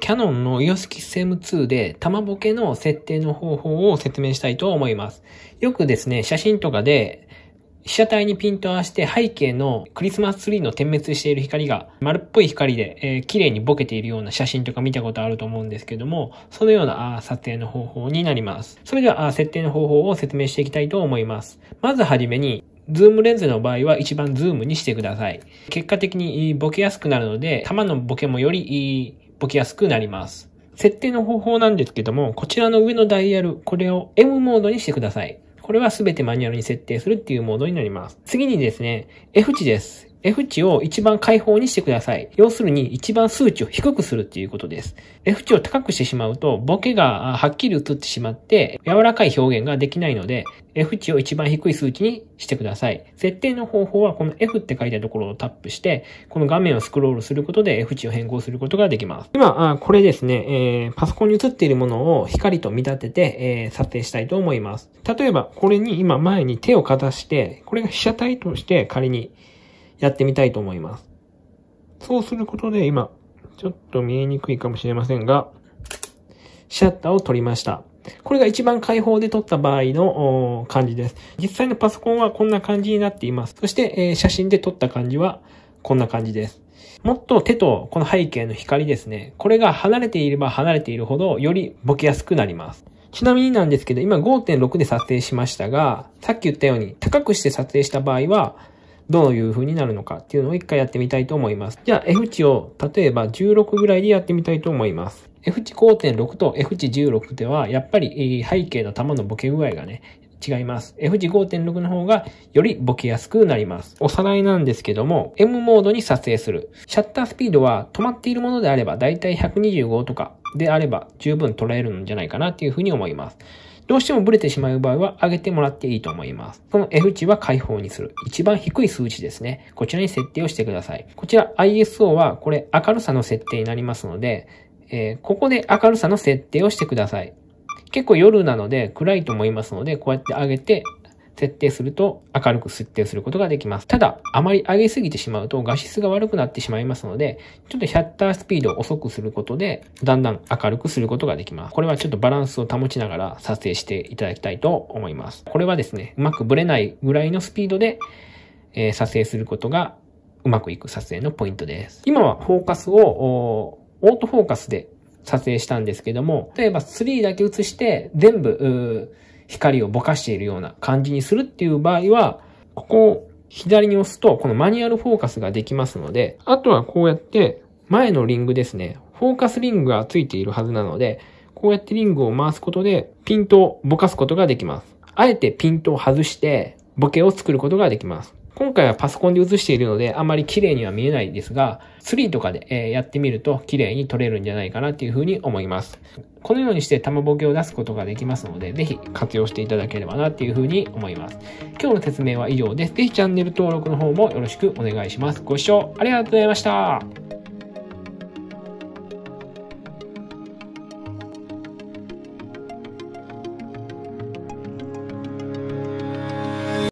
キャノンの EOS キス M2 で玉ボケの設定の方法を説明したいと思います。よくですね、写真とかで被写体にピント合わせて背景のクリスマスツリーの点滅している光が丸っぽい光で、えー、綺麗にボケているような写真とか見たことあると思うんですけども、そのようなあ撮影の方法になります。それではあ設定の方法を説明していきたいと思います。まずはじめに、ズームレンズの場合は一番ズームにしてください。結果的にボケやすくなるので、玉のボケもよりボきやすくなります。設定の方法なんですけども、こちらの上のダイヤル、これを M モードにしてください。これはすべてマニュアルに設定するっていうモードになります。次にですね、F 値です。F 値を一番開放にしてください。要するに一番数値を低くするっていうことです。F 値を高くしてしまうと、ボケがはっきり映ってしまって、柔らかい表現ができないので、F 値を一番低い数値にしてください。設定の方法はこの F って書いたところをタップして、この画面をスクロールすることで F 値を変更することができます。今、これですね、えー、パソコンに映っているものを光と見立てて、えー、撮影したいと思います。例えば、これに今前に手をかざして、これが被写体として仮にやってみたいと思います。そうすることで今、ちょっと見えにくいかもしれませんが、シャッターを取りました。これが一番開放で撮った場合の感じです。実際のパソコンはこんな感じになっています。そして、えー、写真で撮った感じはこんな感じです。もっと手とこの背景の光ですね。これが離れていれば離れているほどよりボケやすくなります。ちなみになんですけど、今5.6で撮影しましたが、さっき言ったように高くして撮影した場合は、どういう風になるのかっていうのを一回やってみたいと思います。じゃあ F 値を例えば16ぐらいでやってみたいと思います。F 値5.6と F 値16ではやっぱり背景の球のボケ具合がね、違います。F 値5.6の方がよりボケやすくなります。おさらいなんですけども、M モードに撮影する。シャッタースピードは止まっているものであればだいたい125とかであれば十分捉えるんじゃないかなっていう風に思います。どうしてもブレてしまう場合は上げてもらっていいと思います。この F 値は開放にする。一番低い数値ですね。こちらに設定をしてください。こちら ISO はこれ明るさの設定になりますので、えー、ここで明るさの設定をしてください。結構夜なので暗いと思いますので、こうやって上げて設定すると明るく設定することができます。ただ、あまり上げすぎてしまうと画質が悪くなってしまいますので、ちょっとシャッタースピードを遅くすることで、だんだん明るくすることができます。これはちょっとバランスを保ちながら撮影していただきたいと思います。これはですね、うまくブレないぐらいのスピードで、えー、撮影することがうまくいく撮影のポイントです。今はフォーカスをオートフォーカスで撮影したんですけども、例えば3だけ映して全部、光をぼかしているような感じにするっていう場合は、ここを左に押すと、このマニュアルフォーカスができますので、あとはこうやって、前のリングですね、フォーカスリングがついているはずなので、こうやってリングを回すことで、ピントをぼかすことができます。あえてピントを外して、ボケを作ることができます。今回はパソコンで写しているので、あまり綺麗には見えないですが、ツリーとかで、えやってみると綺麗に撮れるんじゃないかなっていうふうに思います。このようにして玉ボケを出すことができますので、ぜひ活用していただければなっていうふうに思います。今日の説明は以上です。ぜひチャンネル登録の方もよろしくお願いします。ご視聴ありがとうございました。